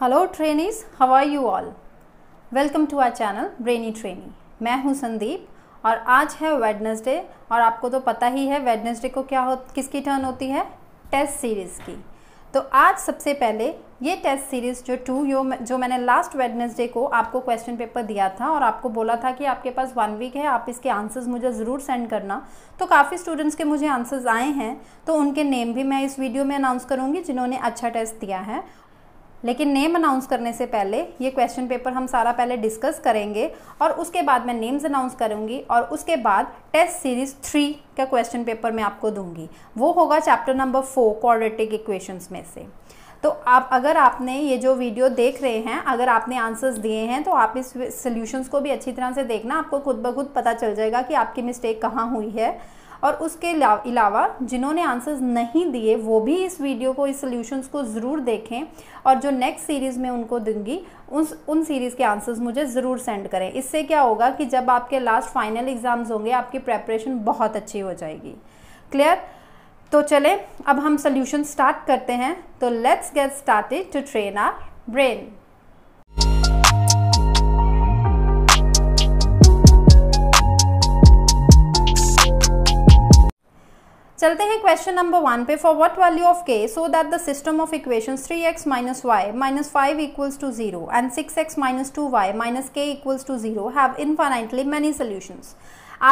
Hello trainees how are you all welcome to our channel Brainy Trainee मैं हूं संदीप और आज है वेडनेसडे और आपको तो पता ही है वेडनेसडे को क्या हो किसकी टर्न होती है टेस्ट सीरीज़ की तो आज सबसे पहले ये टेस्ट सीरीज़ जो टू यो जो मैंने लास्ट वेडनेसडे को आपको क्वेश्चन पेपर दिया था और आपको बोला था कि आपके पास वन वीक है आप इसके आंसर्स मुझे ज़रूर सेंड करना तो काफ़ी स्टूडेंट्स के मुझे आंसर्स आए हैं तो उनके नेम भी मैं इस वीडियो में अनाउंस करूँगी जिन्होंने अच्छा टेस्ट दिया है लेकिन नेम अनाउंस करने से पहले ये क्वेश्चन पेपर हम सारा पहले डिस्कस करेंगे और उसके बाद मैं नेम्स अनाउंस करूँगी और उसके बाद टेस्ट सीरीज थ्री का क्वेश्चन पेपर मैं आपको दूंगी वो होगा chapter number four quadratic equations में से तो आप अगर आपने ये जो वीडियो देख रहे हैं अगर आपने आंसर्स दिए हैं तो आप इस सोल्यूशंस को भी अच्छी तरह से देखना आपको खुद ब खुद पता चल जाएगा कि आपकी मिस्टेक कहाँ हुई है और उसके अलावा जिन्होंने आंसर्स नहीं दिए वो भी इस वीडियो को इस सोल्यूशंस को ज़रूर देखें और जो नेक्स्ट सीरीज़ में उनको दूंगी उन उन सीरीज़ के आंसर्स मुझे ज़रूर सेंड करें इससे क्या होगा कि जब आपके लास्ट फाइनल एग्ज़ाम्स होंगे आपकी प्रेपरेशन बहुत अच्छी हो जाएगी क्लियर तो चले अब हम सोल्यूशन स्टार्ट करते हैं तो let's get started to train our brain चलते हैं क्वेश्चन नंबर वन पे for what value of k so that the system of equation three x minus y minus five equals to zero and six x minus two y minus k equals to zero have infinitely many solutions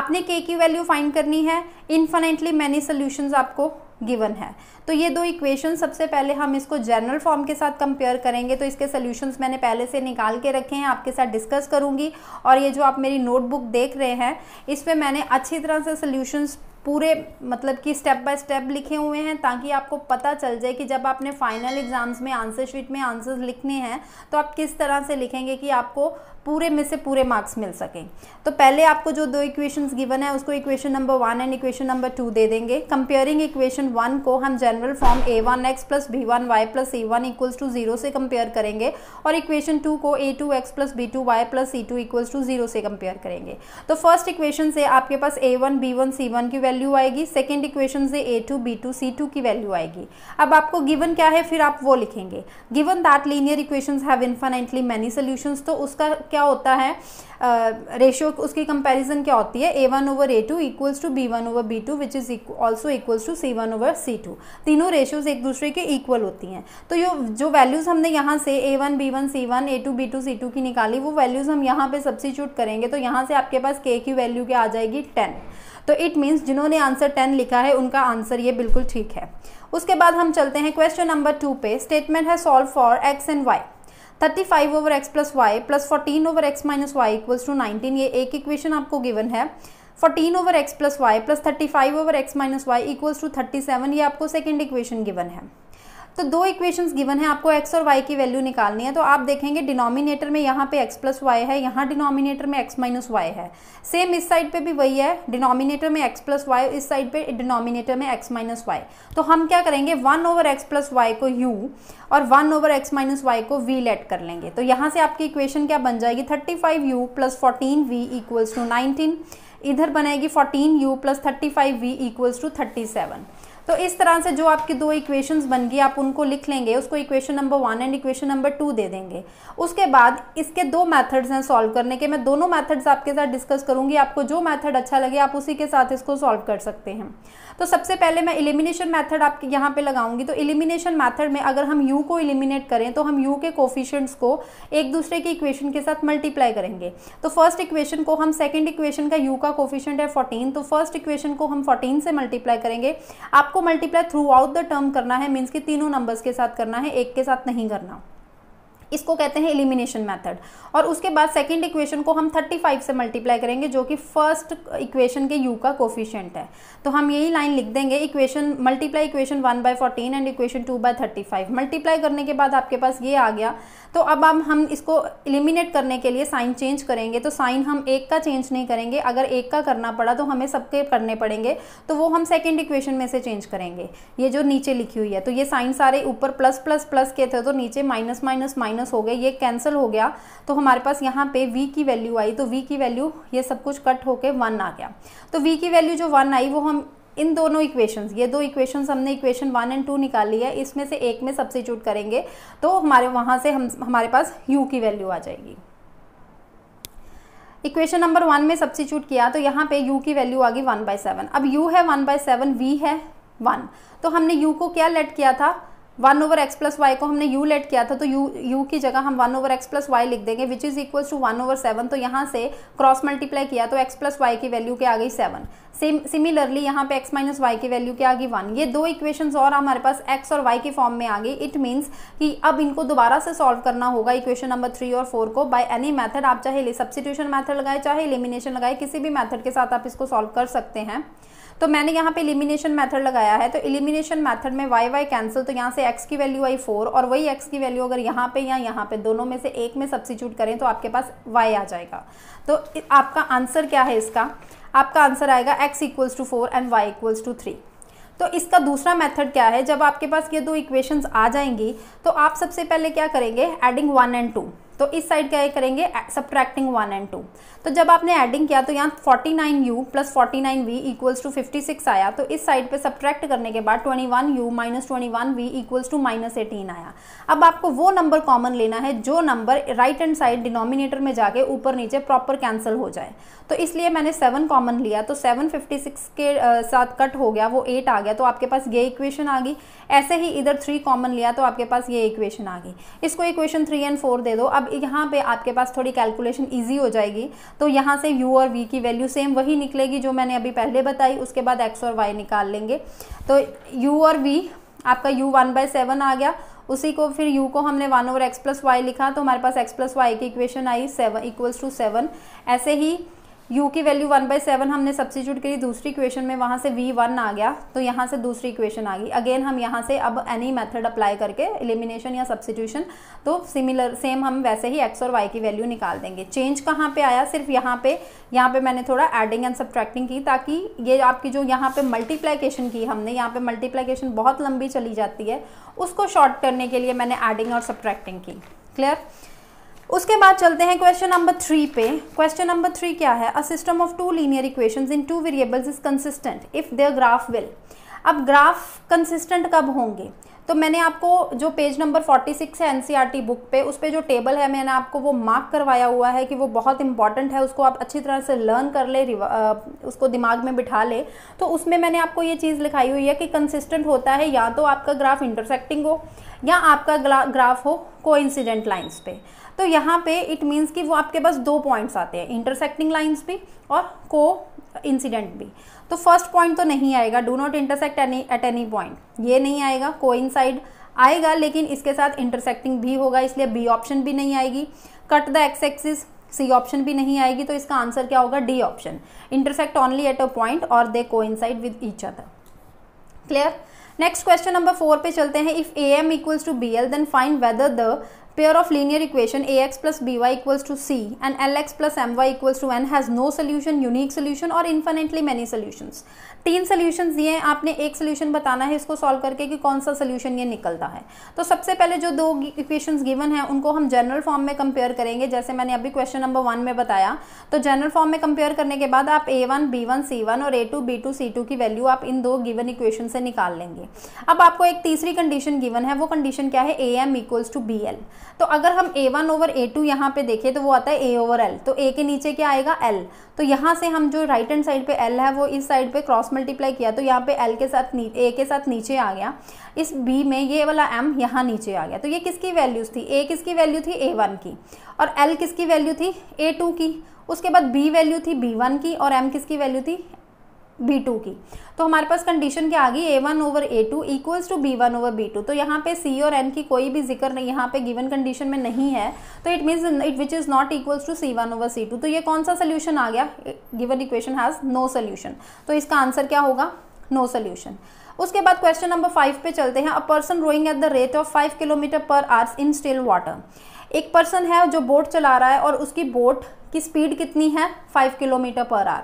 आपने k की value find करनी है infinitely many solutions आपको given है तो ये दो equation सबसे पहले हम इसको जनरल फॉर्म के साथ कंपेयर करेंगे तो इसके सोल्यूशंस मैंने पहले से निकाल के रखे हैं आपके साथ डिस्कस करूंगी और ये जो आप मेरी नोटबुक देख रहे हैं इस पर मैंने अच्छी तरह से सोल्यूशंस पूरे मतलब कि स्टेप बाय स्टेप लिखे हुए हैं ताकि आपको पता चल जाए कि जब आपने फाइनल एग्ज़ाम्स में आंसर शीट में आंसर्स लिखने हैं तो आप किस तरह से लिखेंगे कि आपको पूरे में से पूरे मार्क्स मिल सकें तो पहले आपको जो दो इक्वेशंस गिवन है उसको equation number one and equation number two दे देंगे कंपेयरिंग इक्वेशन वन को हम general form a one x plus b one y plus a one equals to zero से कंपेयर करेंगे और इक्वेशन टू को a two x plus b two y plus c two equals to zero से compare करेंगे तो first equation से आपके पास a one b one c one की वैल्यू वैल्यू आएगी सेकेंड इक्वेशन से a two b two c two की वैल्यू आएगी अब आपको गिवन क्या है फिर आप वो लिखेंगे given that linear equation have infinitely many solutions तो उसका क्या होता है रेशियो uh, उसकी कंपैरिजन क्या होती है a one over a two equals to b one over b two which is also equals to c one over c two तीनों रेशियोज एक दूसरे के इक्वल होती हैं तो यो, जो वैल्यूज़ हमने यहाँ से a one b one c one a two b two c two की निकाली वो वैल्यूज़ हम यहाँ पे सब्सिट्यूट करेंगे तो यहाँ से आपके पास के की वैल्यू क्या आ जाएगी टेन तो इट मीन्स जिन्होंने आंसर टेन लिखा है उनका आंसर ये बिल्कुल ठीक है उसके बाद हम चलते हैं क्वेश्चन नंबर टू पे स्टेटमेंट है solve for x and y thirty five over x plus y plus fourteen over x minus y equals to nineteen ये एक इक्वेशन आपको गिवन है fourteen over x plus y plus thirty five over x minus y equals to thirty seven ये आपको second equation given है तो दो equations given है आपको एक्स और वाई की वैल्यू निकालनी है तो आप देखेंगे डिनोमिनेटर में यहाँ पे एक्स प्लस वाई है यहाँ डिनोमिनेटर में एक्स माइनस वाई है सेम इस साइड पे भी वही है डिनोमिनेटर में एक्स प्लस वाई इस साइड पे डिनोमिनेटर में एक्स माइनस वाई तो हम क्या करेंगे one over x plus y को यू और one over x minus y को वी लेट कर लेंगे तो यहाँ से आपकी इक्वेशन क्या बन जाएगी thirty five u plus fourteen v equals to nineteen इधर बनेगी fourteen u plus thirty five v equals to thirty seven तो इस तरह से जो आपकी दो इक्वेशंस बन गई आप उनको लिख लेंगे उसको equation number one and equation number two दे देंगे उसके बाद इसके दो मेथड्स हैं सॉल्व करने के मैं दोनों मेथड्स आपके साथ डिस्कस करूंगी आपको जो मेथड अच्छा लगे आप उसी के साथ इसको सॉल्व कर सकते हैं तो सबसे पहले मैं इलिमिनेशन मैथड आपके यहाँ पे लगाऊंगी तो इलिमिनेशन मैथड में अगर हम यू को इलिमिनेट करें तो हम यू के कोफिशेंट्स को एक दूसरे की इक्वेशन के साथ मल्टीप्लाई करेंगे तो फर्स्ट इक्वेशन को हम सेकेंड इक्वेशन का यू का कोफिशियंट है फोर्टीन तो फर्स्ट इक्वेशन को हम फोर्टीन से मल्टीप्लाई करेंगे आप आपको multiply through out the term करना है मीन्स कि तीनों नंबर्स के साथ करना है एक के साथ नहीं करना इसको कहते हैं इलिमिनेशन मेथड और उसके बाद सेकंड इक्वेशन को हम 35 से मल्टीप्लाई करेंगे जो कि फर्स्ट इक्वेशन के यू का कोफिशियंट है तो हम यही लाइन लिख देंगे equation multiply equation one by fourteen and equation two by thirty multiply करने के बाद आपके पास ये आ गया तो अब हम हम इसको इलिमिनेट करने के लिए साइन चेंज करेंगे तो साइन हम एक का चेंज नहीं करेंगे अगर एक का करना पड़ा तो हमें सबके करने पड़ेंगे तो वो हम सेकेंड इक्वेशन में से चेंज करेंगे ये जो नीचे लिखी हुई है तो ये साइन सारे ऊपर प्लस प्लस प्लस के थे तो नीचे माइनस माइनस माइनस माइनस हो गए ये कैंसिल हो गया तो हमारे पास यहाँ पे v की वैल्यू आई तो v की वैल्यू ये सब कुछ कट होके वन आ गया तो v की वैल्यू जो वन आई वो हम इन दोनों इक्वेशंस ये दो इक्वेशंस हमने इक्वेशन वन एंड टू निकाल निकाली है इसमें से एक में सब्सिट्यूट करेंगे तो हमारे वहाँ से हम हमारे पास यू की वैल्यू आ जाएगी इक्वेशन नंबर वन में सब्सिट्यूट किया तो यहाँ पे यू की वैल्यू आ गई वन बाई सेवन अब यू है वन बाई सेवन वी है वन तो हमने यू को क्या लेट किया था one over x plus y को हमने यू लेट किया था तो यू यू की जगह हम one over x plus y लिख देंगे which is equal to one over seven तो यहाँ से क्रॉस मल्टीप्लाई किया तो एक्स प्लस वाई की वैल्यू क्या आ गई सेवन सेम सिमिलरली यहाँ पे एक्स माइनस वाई की वैल्यू क्या आ गई वन ये दो इक्वेशंस और हमारे पास एक्स और वाई के फॉर्म में आ गई इट मीन्स कि अब इनको दोबारा से सॉल्व करना होगा इक्वेशन नंबर थ्री और फोर को बाय एनी मैथड आप चाहे सब्सिट्यूशन मैथड लगाए चाहे इलिमिनेशन लगाए किसी भी मैथड के साथ आप इसको सॉल्व कर सकते हैं तो मैंने यहाँ पे इलिमिनेशन मैथड लगाया है तो इलिमिनेशन मैथड में वाई वाई कैंसिल तो यहाँ से एक्स की वैल्यू आई फोर और वही एक्स की वैल्यू अगर यहाँ पे या यहाँ पे दोनों में से एक में सब्सिट्यूट करें तो आपके पास वाई आ जाएगा तो आपका आंसर क्या है इसका आपका आंसर आएगा x equals to four and y equals to three तो इसका दूसरा मेथड क्या है जब आपके पास ये दो इक्वेशंस आ जाएंगी तो आप सबसे पहले क्या करेंगे एडिंग वन एंड टू तो इस साइड क्या करेंगे सब्ट्रैक्टिंग वन एंड टू तो जब आपने एडिंग किया तो यहाँ forty nine u plus forty nine v equals to fifty six आया तो इस साइड पे सब्ट्रैक्ट करने के बाद twenty one u minus twenty one v equals to minus eighteen आया अब आपको वो नंबर कॉमन लेना है जो number right hand side denominator में जाके ऊपर नीचे प्रॉपर कैंसिल हो जाए तो इसलिए मैंने सेवन कॉमन लिया तो सेवन फिफ्टी सिक्स के आ, साथ कट हो गया वो एट आ गया तो आपके पास ये इक्वेशन आ गई ऐसे ही इधर थ्री कॉमन लिया तो आपके पास ये इक्वेशन आ गई इसको इक्वेशन थ्री एंड फोर दे दो अब अब यहाँ पे आपके पास थोड़ी कैलकुलेशन ईजी हो जाएगी तो यहाँ से यू और वी की वैल्यू सेम वही निकलेगी जो मैंने अभी पहले बताई उसके बाद एक्स और वाई निकाल लेंगे तो यू और वी आपका यू वन बाय सेवन आ गया उसी को फिर u को हमने one over x plus y लिखा तो हमारे पास एक्स प्लस वाई की इक्वेशन आई सेवन इक्वल्स टू सेवन ऐसे ही यू की वैल्यू वन बाई सेवन हमने सब्सिट्यूट करी दूसरी इक्वेशन में वहाँ से वी वन आ गया तो यहाँ से दूसरी इक्वेशन आ गई अगेन हम यहाँ से अब एनी मेथड अप्लाई करके एलिमिनेशन या सब्सिट्यूशन तो सिमिलर सेम हम वैसे ही एक्स और वाई की वैल्यू निकाल देंगे चेंज कहाँ पे आया सिर्फ यहाँ पे यहाँ पे मैंने थोड़ा एडिंग एंड सब्ट्रैक्टिंग की ताकि ये आपकी जो यहाँ पे मल्टीप्लाइकेशन की हमने यहाँ पे मल्टीप्लाइकेशन बहुत लंबी चली जाती है उसको शॉर्ट करने के लिए मैंने एडिंग और सब्ट्रैक्टिंग की क्लियर उसके बाद चलते हैं क्वेश्चन नंबर थ्री पे क्वेश्चन नंबर थ्री क्या है a system of two linear equations in two variables is consistent if their graph will अब ग्राफ कंसिस्टेंट कब होंगे तो मैंने आपको जो पेज नंबर 46 है एनसीईआरटी बुक e पे उस पर जो टेबल है मैंने आपको वो मार्क करवाया हुआ है कि वो बहुत इंपॉर्टेंट है उसको आप अच्छी तरह से लर्न कर ले उसको दिमाग में बिठा ले तो उसमें मैंने आपको ये चीज़ लिखाई हुई है कि कंसिस्टेंट होता है या तो आपका ग्राफ इंटरसेक्टिंग हो या आपका ग्राफ हो को लाइंस पे तो यहाँ पे इट मीन्स कि वो आपके पास दो पॉइंट्स आते हैं इंटरसेक्टिंग लाइन्स भी और को इंसिडेंट भी तो फर्स्ट पॉइंट तो नहीं आएगा do not intersect any at any point ये नहीं आएगा को आएगा लेकिन इसके साथ इंटरसेक्टिंग भी होगा इसलिए बी ऑप्शन भी नहीं आएगी cut the x axis c option भी नहीं आएगी तो इसका आंसर क्या होगा d option intersect only at a point और they coincide with each other clear next question number four पे चलते हैं if a m equals to b l then find whether the pair of linear equation ax plus by equals to c and lx plus my equals to n has no solution, unique solution or infinitely many solutions. तीन solution दिए हैं आपने एक solution बताना है इसको solve करके कि कौन सा सोल्यूशन ये निकलता है तो सबसे पहले जो दो इक्वेशन गिवन है उनको हम जनरल फॉर्म में कंपेयर करेंगे जैसे मैंने अभी क्वेश्चन नंबर वन में बताया तो जनरल फॉर्म में कंपेयर करने के बाद आप a one b one c one और a two b two c two की वैल्यू आप इन दो गिवन इक्वेशन से निकाल लेंगे अब आपको एक तीसरी कंडीशन गिवन है वो कंडीशन क्या है a m equals to b l तो अगर हम a one over a two यहाँ पे देखें तो वो आता है ए ओवर एल तो ए के नीचे क्या आएगा एल तो यहाँ से हम जो राइट हैंड साइड पे एल है वो इस साइड पे क्रॉस मल्टीप्लाई किया तो यहाँ पे एल के साथ ए के साथ नीचे आ गया इस बी में ये वाला एम यहाँ नीचे आ गया तो ये किसकी वैल्यूज़ थी ए किसकी वैल्यू थी ए वन की और एल किसकी वैल्यू थी ए टू की उसके बाद बी वैल्यू थी बी वन की और एम किसकी वैल्यू थी बी टू की तो हमारे पास कंडीशन क्या आ गई a one over a two equals to b one over b two तो यहाँ पे सी और एन की कोई भी जिक्र नहीं यहाँ पे गिवन कंडीशन में नहीं है तो it means it which is not equals to c one over c two तो ये कौन सा सोल्यूशन आ गया given equation has no solution तो इसका आंसर क्या होगा नो no सोल्यूशन उसके बाद क्वेश्चन नंबर फाइव पे चलते हैं a person rowing at the rate of five kilometre per hours in still water एक पर्सन है जो बोट चला रहा है और उसकी बोट की स्पीड कितनी है five kilometre per hour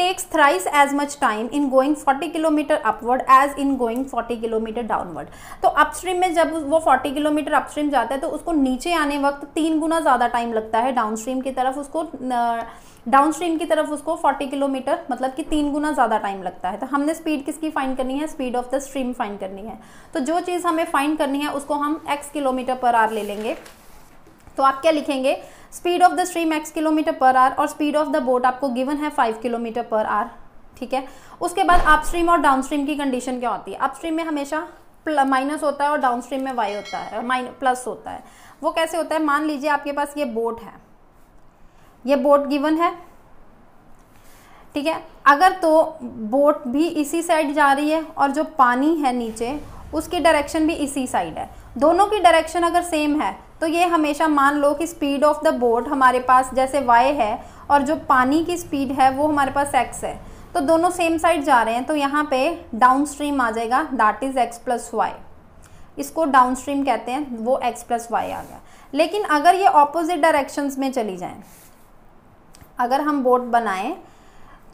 takes thrice as much time in going 40 kilometre upward as in going 40 kilometre downward तो अपस्ट्रीम में जब वो 40 किलोमीटर अपस्ट्रीम जाता है तो उसको नीचे आने वक्त तीन गुना ज़्यादा टाइम लगता है डाउनस्ट्रीम की तरफ उसको डाउनस्ट्रीम की तरफ उसको 40 किलोमीटर मतलब कि तीन गुना ज़्यादा टाइम लगता है तो हमने स्पीड किसकी फाइंड करनी है speed of the stream find करनी है तो जो चीज़ हमें फाइंड करनी है उसको हम x किलोमीटर पर आर ले लेंगे तो आप क्या लिखेंगे speed of the stream x kilometre per hour और स्पीड ऑफ द बोट आपको गिवन है फाइव किलोमीटर पर आर ठीक है उसके बाद अपस्ट्रीम और डाउनस्ट्रीम की कंडीशन क्या होती है अपस्ट्रीम में हमेशा माइनस होता है और डाउनस्ट्रीम में वाई होता है प्लस होता है वो कैसे होता है मान लीजिए आपके पास ये बोट है ये बोट गिवन है ठीक है अगर तो बोट भी इसी साइड जा रही है और जो पानी है नीचे उसकी डायरेक्शन भी इसी साइड है दोनों की डायरेक्शन अगर सेम है तो ये हमेशा मान लो कि स्पीड ऑफ द बोट हमारे पास जैसे वाई है और जो पानी की स्पीड है वो हमारे पास एक्स है तो दोनों सेम साइड जा रहे हैं तो यहाँ पे डाउन स्ट्रीम आ जाएगा that is x plus y इसको डाउन स्ट्रीम कहते हैं वो एक्स प्लस वाई आ गया लेकिन अगर ये ऑपोजिट डायरेक्शन में चली जाए अगर हम बोट बनाएं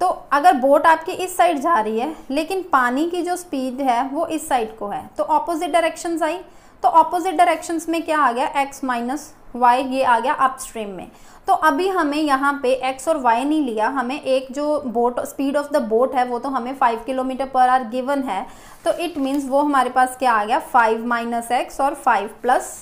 तो अगर बोट आपकी इस साइड जा रही है लेकिन पानी की जो स्पीड है वो इस साइड को है तो ऑपोजिट डायरेक्शन आई तो ऑपोजिट डायरेक्शंस में क्या आ गया एक्स माइनस वाई ये आ गया अपस्ट्रीम में तो अभी हमें यहाँ पे एक्स और वाई नहीं लिया हमें एक जो boat speed of the boat है वो तो हमें five kilometre per hour given है तो इट मीन्स वो हमारे पास क्या आ गया फाइव माइनस एक्स और फाइव प्लस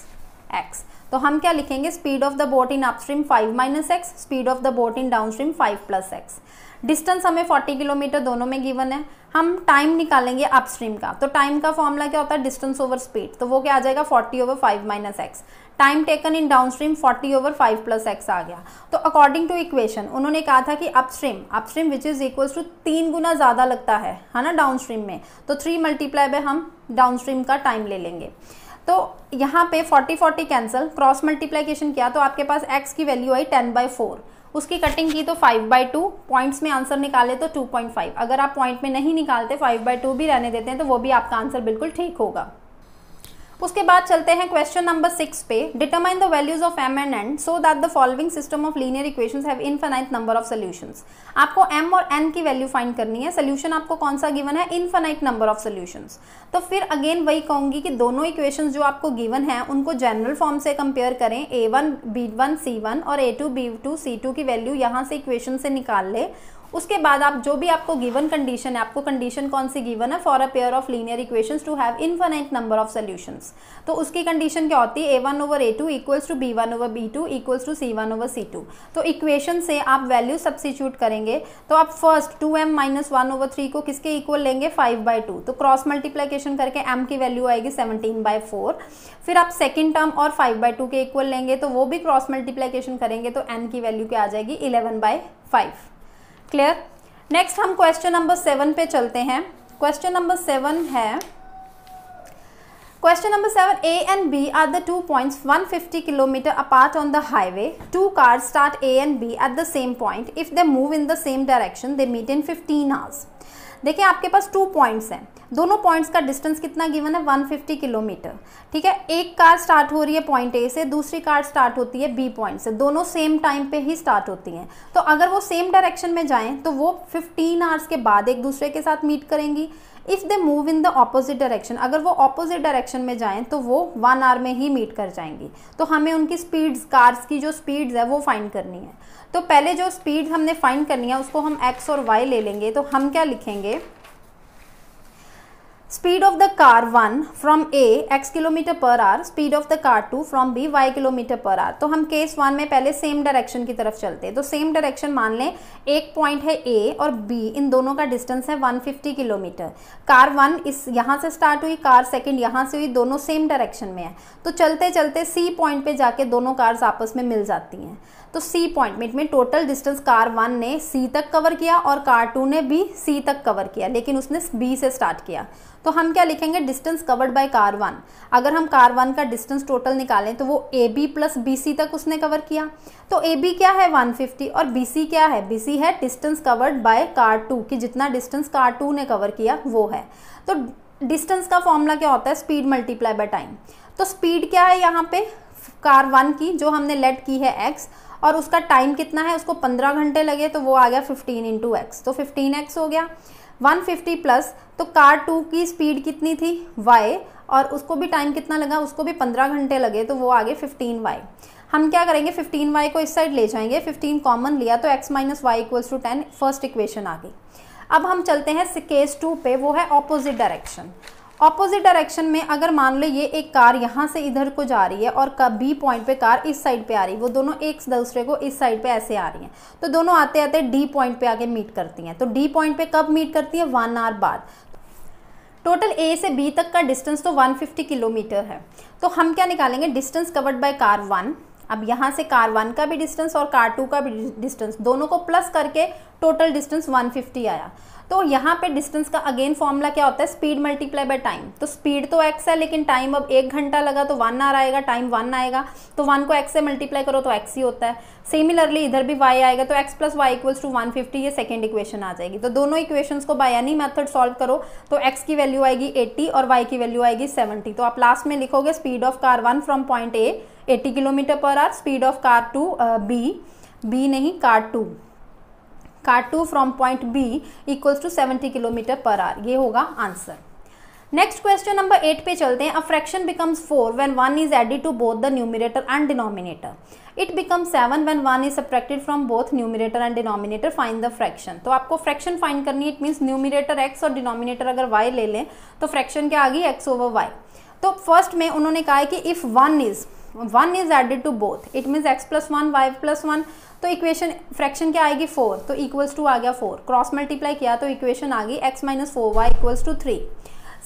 एक्स तो हम क्या लिखेंगे speed of the boat in upstream five minus x speed of the boat in downstream five plus x distance हमें 40 किलोमीटर दोनों में गिवन है हम टाइम निकालेंगे अपस्ट्रीम का तो टाइम का फॉर्मूला क्या होता है डिस्टेंस ओवर स्पीड तो वो क्या आ जाएगा 40 over 5 minus x time taken in downstream 40 over 5 plus x आ गया तो अकॉर्डिंग टू इक्वेशन उन्होंने कहा था कि upstream upstream which is equal to तीन गुना ज़्यादा लगता है है ना डाउन में तो थ्री मल्टीप्लाई बाय हम डाउन का टाइम ले लेंगे तो यहाँ पे 40 40 कैंसिल क्रॉस मल्टीप्लीकेशन किया तो आपके पास x की वैल्यू आई 10 बाई फोर उसकी कटिंग की तो फाइव बाई टू पॉइंट्स में आंसर निकाले तो टू पॉइंट फाइव अगर आप पॉइंट में नहीं निकालते फाइव बाई टू भी रहने देते हैं तो वो भी आपका आंसर बिल्कुल ठीक होगा उसके बाद चलते हैं क्वेश्चन नंबर सिक्स पे determine the values of m and n so that the following system of linear equations have infinite number of solutions आपको एम और एन की वैल्यू फाइंड करनी है सोल्यूशन आपको कौन सा गिवन है इनफाइनाइट नंबर ऑफ सोल्यूशन तो फिर अगेन वही कहूंगी कि दोनों इक्वेशंस जो आपको गिवन है उनको जनरल फॉर्म से कंपेयर करें a one b one c one और a two b two c two की वैल्यू यहाँ से इक्वेशन से निकाल ले उसके बाद आप जो भी आपको गिवन कंडीशन है आपको कंडीशन कौन सी गिवन है for a pair of linear equations to have infinite number of solutions तो उसकी कंडीशन क्या होती है a one over a two equals to b one over b two equals to c one over c two तो equation से आप value substitute करेंगे तो आप first two m minus one over three को किसके इक्वल लेंगे फाइव बाई टू तो क्रॉस मल्टीप्लीकेशन करके एम की वैल्यू आएगी सेवनटीन बाई फोर फिर आप सेकेंड टर्म और फाइव बाई टू के इक्वल लेंगे तो वो भी क्रॉस मल्टीप्लाइकेशन करेंगे तो एन की वैल्यू क्या आ जाएगी eleven by five clear next हम क्वेश्चन नंबर सेवन पे चलते हैं क्वेश्चन नंबर सेवन है question number seven a and b are the two points 150 kilometre apart on the highway two cars start a and b at the same point if they move in the same direction they meet in 15 hours देखिए आपके पास two points हैं दोनों points का distance कितना given है 150 kilometre ठीक है एक कार स्टार्ट हो रही है पॉइंट ए से दूसरी कार स्टार्ट होती है बी पॉइंट से दोनों सेम टाइम पे ही स्टार्ट होती हैं तो अगर वो सेम डायरेक्शन में जाएं तो वो 15 आवर्स के बाद एक दूसरे के साथ मीट करेंगी if they move in the opposite direction अगर वो ऑपोजिट डायरेक्शन में जाएं तो वो वन आवर में ही मीट कर जाएंगी तो हमें उनकी स्पीड्स कार्स की जो स्पीड्स है वो फाइंड करनी है तो पहले जो स्पीड हमने फाइंड करनी है उसको हम एक्स और वाई ले लेंगे तो हम क्या लिखेंगे speed of the car one from a x kilometre per hour speed of the car two from b y kilometre per hour तो हम केस वन में पहले सेम डायरेक्शन की तरफ चलते हैं तो सेम डायरेक्शन मान लें एक पॉइंट है ए और बी इन दोनों का डिस्टेंस है 150 किलोमीटर कार वन इस यहाँ से स्टार्ट हुई कार सेकेंड यहाँ से हुई दोनों सेम डायरेक्शन में है तो चलते चलते सी पॉइंट पे जाके दोनों कार्स आपस में मिल जाती हैं तो सी पॉइंट मीट में टोटल डिस्टेंस कार वन ने सी तक कवर किया और कार टू ने भी सी तक कवर किया लेकिन उसने बी से स्टार्ट किया तो हम क्या लिखेंगे distance covered by car one अगर हम कार वन का डिस्टेंस टोटल निकालें तो वो a b plus b c तक उसने कवर किया तो ए बी क्या है 150 और बी सी क्या है बी सी है distance covered by car two कि जितना डिस्टेंस कार टू ने कवर किया वो है तो डिस्टेंस का फॉर्मूला क्या होता है स्पीड मल्टीप्लाई बाय टाइम तो स्पीड क्या है यहाँ पे कार वन की जो हमने लेट की है एक्स और उसका टाइम कितना है उसको पंद्रह घंटे लगे तो वो आ गया फिफ्टीन इंटू एक्स तो फिफ्टीन एक्स हो गया वन फिफ्टी प्लस तो कार टू की स्पीड कितनी थी वाई और उसको भी टाइम कितना लगा उसको भी पंद्रह घंटे लगे तो वो आगे फिफ्टीन वाई हम क्या करेंगे फिफ्टीन वाई को इस साइड ले जाएंगे फिफ्टीन कॉमन लिया तो x minus y equals to ten first equation आ गई अब हम चलते हैं केस टू पे वो है ऑपोजिट डायरेक्शन ऑपोजिट डायरेक्शन में अगर मान लो ये एक कार यहाँ से इधर को जा रही है और बी पॉइंट पे कार इस साइड पे आ रही है वो दोनों एक दूसरे को इस साइड पे ऐसे आ रही हैं तो दोनों आते आते डी पॉइंट पे आके मीट करती हैं तो डी पॉइंट पे कब मीट करती है वन आवर बाद टोटल ए से बी तक का डिस्टेंस तो 150 किलोमीटर है तो हम क्या निकालेंगे distance covered by car one अब यहाँ से कार वन का भी डिस्टेंस और कार टू का भी डिस्टेंस दोनों को प्लस करके टोटल डिस्टेंस 150 आया तो यहाँ पे डिस्टेंस का अगेन फॉर्मूला क्या होता है स्पीड मल्टीप्लाई बाय टाइम तो स्पीड तो एक्स है लेकिन टाइम अब एक घंटा लगा तो वन आर आएगा टाइम वन आएगा तो वन को एक्स से मल्टीप्लाई करो तो एक्स ही होता है सिमिलरली इधर भी वाई आएगा तो x plus y equals to one fifty ये सेकेंड इक्वेशन आ जाएगी तो दोनों इक्वेशन को बाय एनी मैथड सॉल्व करो तो एक्स की वैल्यू आएगी एट्टी और वाई की वैल्यू आएगी सेवेंटी तो आप लास्ट में लिखोगे speed of car one from point a eighty kilometre per hour speed of car two b b नहीं car two car two from point b equals to seventy kilometre per hour ये होगा answer next question number eight पे चलते हैं a fraction becomes four when one is added to both the numerator and denominator it becomes seven when one is subtracted from both numerator and denominator find the fraction तो आपको fraction find करनी है it means numerator x और denominator अगर y ले लें तो fraction क्या आ गई एक्स ओवर वाई तो फर्स्ट में उन्होंने कहा है कि if one is one is added to both it means x plus one y plus one तो इक्वेशन फ्रैक्शन क्या आएगी फोर तो इक्वल्स टू आ गया फोर क्रॉस मल्टीप्लाई किया तो इक्वेशन आ गई x minus four y equals to three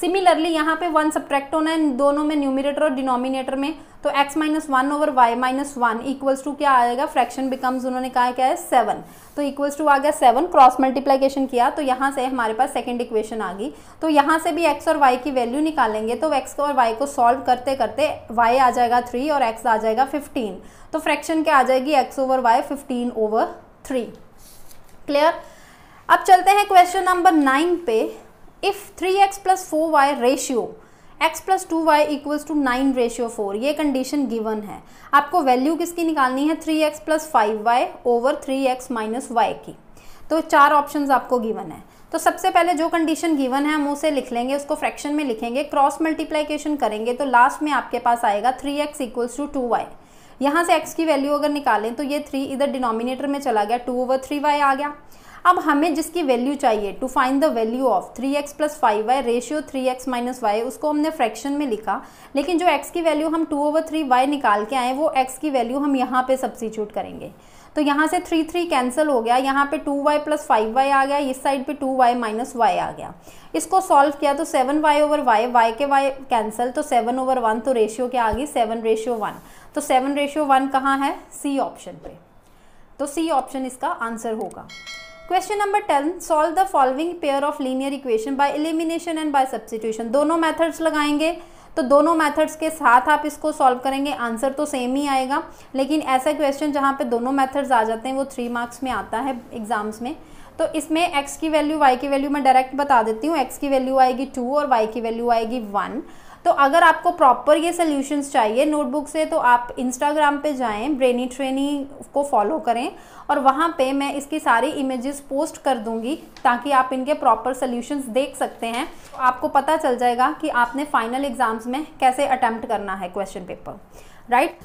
similarly यहाँ पे वन सब्ट्रैक्ट होना है दोनों में न्यूमिनेटर और डिनोमिनेटर में तो x minus one over y minus one equals to क्या आएगा फ्रैक्शन बिकम्स उन्होंने कहा क्या है सेवन तो इक्वल्स टू आ गया सेवन क्रॉस मल्टीप्लाइकेशन किया तो यहाँ से हमारे पास सेकेंड इक्वेशन आ गई तो यहाँ से भी x और y की वैल्यू निकालेंगे तो x और y को सॉल्व करते करते y आ जाएगा थ्री और x आ जाएगा फिफ्टीन तो फ्रैक्शन क्या आ जाएगी x over y fifteen over three clear अब चलते हैं क्वेश्चन नंबर नाइन पे if three x plus four y ratio x plus two y equals to nine ratio four ये कंडीशन गिवन है आपको वैल्यू किसकी निकालनी है three x plus five y over three x minus y की तो चार ऑप्शन आपको गिवन है तो सबसे पहले जो कंडीशन गिवन है हम उसे लिख लेंगे उसको फ्रैक्शन में लिखेंगे क्रॉस मल्टीप्लाइकेशन करेंगे तो लास्ट में आपके पास आएगा three x equals to two y यहाँ से x की वैल्यू अगर निकालें तो ये थ्री इधर डिनोमिनेटर में चला गया टू ओवर थ्री वाई आ गया अब हमें जिसकी वैल्यू चाहिए to find the value of three x plus five y ratio three x minus y उसको हमने फ्रैक्शन में लिखा लेकिन जो एक्स की वैल्यू हम टू ओवर थ्री वाई निकाल के आए वो एक्स की वैल्यू हम यहाँ पे सब्सिट्यूट करेंगे तो यहाँ से थ्री थ्री कैंसिल हो गया यहाँ पे two y plus five y आ गया इस साइड पे टू वाई माइनस वाई आ गया इसको सॉल्व किया तो seven y over y y के वाई कैंसिल तो सेवन ओवर वन तो रेशियो क्या आ गई सेवन रेशियो वन तो सेवन रेशियो वन कहाँ है सी ऑप्शन पे तो सी ऑप्शन इसका आंसर होगा question number ten solve the following pair of linear equation by elimination and by substitution दोनों मेथड्स लगाएंगे तो दोनों मेथड्स के साथ आप इसको सॉल्व करेंगे आंसर तो सेम ही आएगा लेकिन ऐसा क्वेश्चन जहाँ पे दोनों मेथड्स आ जाते हैं वो थ्री मार्क्स में आता है एग्जाम्स में तो इसमें x की वैल्यू y की वैल्यू मैं डायरेक्ट बता देती हूँ x की वैल्यू आएगी टू और y की वैल्यू आएगी वन तो अगर आपको प्रॉपर ये सोल्यूशंस चाहिए नोटबुक से तो आप इंस्टाग्राम पे जाएं ब्रेनी ट्रेनी को फॉलो करें और वहाँ पे मैं इसकी सारी इमेजेस पोस्ट कर दूँगी ताकि आप इनके प्रॉपर सोल्यूशंस देख सकते हैं तो आपको पता चल जाएगा कि आपने फ़ाइनल एग्ज़ाम्स में कैसे अटैम्प्ट करना है क्वेश्चन पेपर राइट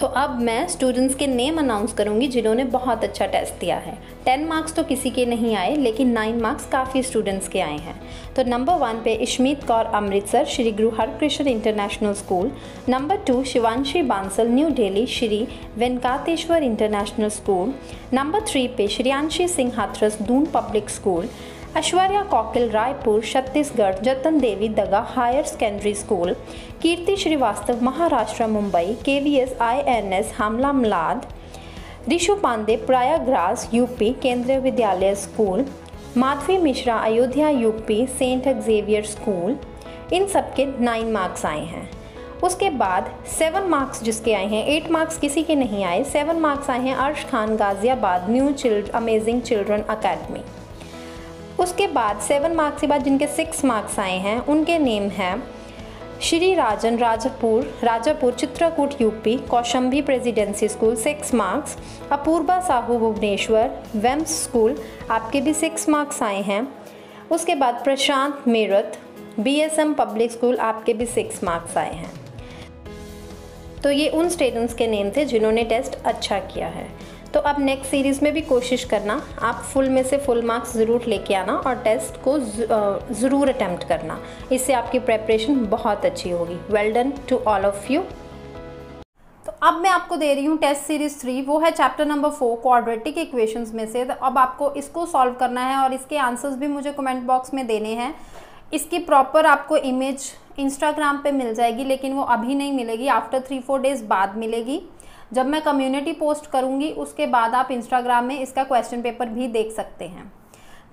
तो अब मैं स्टूडेंट्स के नेम अनाउंस करूंगी जिन्होंने बहुत अच्छा टेस्ट दिया है टेन मार्क्स तो किसी के नहीं आए लेकिन नाइन मार्क्स काफ़ी स्टूडेंट्स के आए हैं तो नंबर वन पे Ishmeet Kaur Amritsar Shri Guru Harkrishan international school number two Shivanshi Bansal New Delhi Shri Venkateshwar international school number three पे Shriyanshi Singh Hathras Doon public school Aishwarya Kaukil Raipur Chhattisgarh Jatan Devi Daga higher secondary school Kirti Srivastava Maharashtra Mumbai K V S I N S Hamla Malad Rishu Pandey Prayagraj UP Kendriya Vidyalaya school Madhavi Mishra Ayodhya UP Saint Xavier school इन सब के नाइन मार्क्स आए हैं उसके बाद सेवन मार्क्स जिसके आए हैं एट मार्क्स किसी के नहीं आए सेवन मार्क्स आए हैं Arsh Khan Ghaziabad new child amazing children academy उसके बाद सेवन मार्क्स के बाद जिनके सिक्स मार्क्स आए हैं उनके नेम हैं Shri Rajan Rajpur Rajapur Chitrakoot UP Kaushambi presidency school six marks Apoorva Sahu Bhubaneswar वेम्स स्कूल आपके भी सिक्स मार्क्स आए हैं उसके बाद Prashant Meerut BSM public school आपके भी सिक्स मार्क्स आए हैं तो ये उन स्टूडेंट्स के नेम थे जिन्होंने टेस्ट अच्छा किया है तो अब नेक्स्ट सीरीज़ में भी कोशिश करना आप फुल में से फुल मार्क्स ज़रूर लेके आना और टेस्ट को ज़रूर अटैम्प्ट करना इससे आपकी प्रेपरेशन बहुत अच्छी होगी well done to all of you तो अब मैं आपको दे रही हूँ टेस्ट सीरीज थ्री वो है chapter number four quadratic equations में से तो अब आपको इसको सॉल्व करना है और इसके आंसर्स भी मुझे कमेंट बॉक्स में देने हैं इसकी प्रॉपर आपको इमेज इंस्टाग्राम पे मिल जाएगी लेकिन वो अभी नहीं मिलेगी आफ्टर थ्री फोर डेज़ बाद मिलेगी जब मैं कम्युनिटी पोस्ट करूंगी उसके बाद आप इंस्टाग्राम में इसका क्वेश्चन पेपर भी देख सकते हैं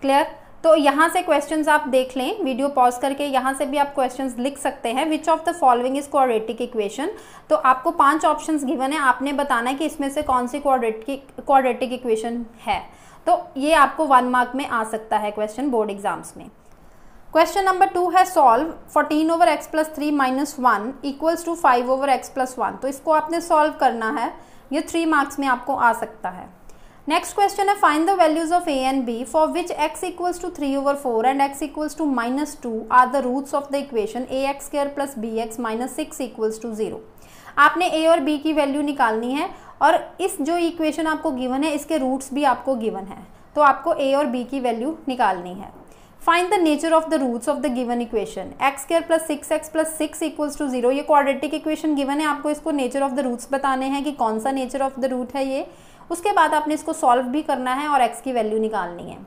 क्लियर तो यहाँ से क्वेश्चन आप देख लें वीडियो पॉज करके यहाँ से भी आप क्वेश्चन लिख सकते हैं which of the following is quadratic equation तो आपको पांच ऑप्शन गिवन है आपने बताना है कि इसमें से कौन सी क्वाड्रेटिक क्वाड्रेटिक इक्वेशन है तो ये आपको वन मार्क में आ सकता है क्वेश्चन बोर्ड एग्जाम्स में क्वेश्चन नंबर टू है solve fourteen over x plus three minus one equals to five over x plus one तो इसको आपने सॉल्व करना है ये थ्री मार्क्स में आपको आ सकता है नेक्स्ट क्वेश्चन है find the values of a and b for which x equals to three over four and x equals to minus two are the roots of the equation a x square plus b x minus six equals to zero आपने a और B की value निकालनी है और इस जो equation आपको given है इसके रूट्स भी आपको गिवन है तो आपको ए और बी की वैल्यू निकालनी है find the nature of the roots of the given equation x square plus six x plus six equals to zero ये क्वाड्रेटिक इक्वेशन गिवन है आपको इसको नेचर ऑफ द रूट्स बताने हैं कि कौन सा नेचर ऑफ द रूट है ये उसके बाद आपने इसको सॉल्व भी करना है और एक्स की वैल्यू निकालनी है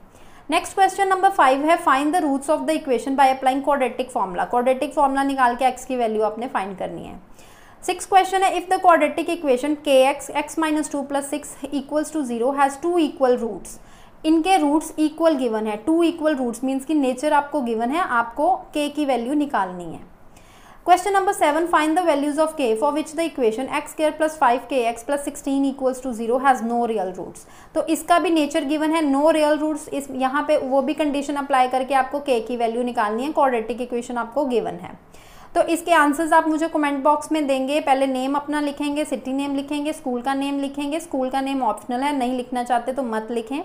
नेक्स्ट क्वेश्चन नंबर फाइव है find the roots of the equation by applying quadratic formula quadratic formula निकाल के एक्स की वैल्यू आपने फाइंड करनी है सिक्स क्वेश्चन है if the quadratic equation k x x minus two plus six equals to zero has two equal roots इनके roots equal given है two equal roots means की नेचर आपको given है आपको के की वैल्यू निकालनी है question number seven find the values of k for which the equation x square plus five k x plus sixteen equals to zero has no real roots तो इसका भी nature given है no real roots इस यहाँ पे वो भी condition apply करके आपको के की वैल्यू निकालनी है कॉर्डेटिक इक्वेशन आपको गिवन है तो इसके आंसर्स आप मुझे कमेंट बॉक्स में देंगे पहले नेम अपना लिखेंगे सिटी नेम लिखेंगे स्कूल का नेम लिखेंगे स्कूल का नेम ऑप्शनल है नहीं लिखना चाहते तो मत लिखें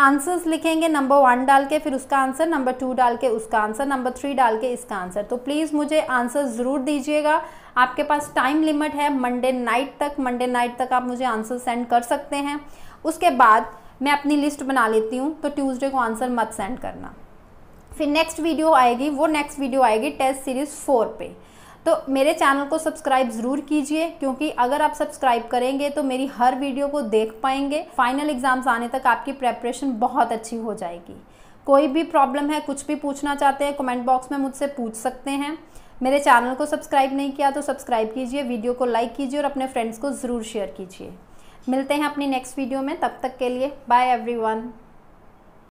आंसर्स लिखेंगे नंबर वन डाल के फिर उसका आंसर नंबर टू डाल के उसका आंसर नंबर थ्री डाल के इसका आंसर तो प्लीज़ मुझे आंसर ज़रूर दीजिएगा आपके पास टाइम लिमिट है मंडे नाइट तक मंडे नाइट तक आप मुझे आंसर सेंड कर सकते हैं उसके बाद मैं अपनी लिस्ट बना लेती हूँ तो ट्यूसडे को आंसर मत सेंड करना फिर नेक्स्ट वीडियो आएगी वो नेक्स्ट वीडियो आएगी टेस्ट सीरीज़ फोर पे तो मेरे चैनल को सब्सक्राइब ज़रूर कीजिए क्योंकि अगर आप सब्सक्राइब करेंगे तो मेरी हर वीडियो को देख पाएंगे फाइनल एग्ज़ाम्स आने तक आपकी प्रेपरेशन बहुत अच्छी हो जाएगी कोई भी प्रॉब्लम है कुछ भी पूछना चाहते हैं कमेंट बॉक्स में मुझसे पूछ सकते हैं मेरे चैनल को सब्सक्राइब नहीं किया तो सब्सक्राइब कीजिए वीडियो को लाइक कीजिए और अपने फ्रेंड्स को ज़रूर शेयर कीजिए मिलते हैं अपनी नेक्स्ट वीडियो में तब तक के लिए बाय एवरीवन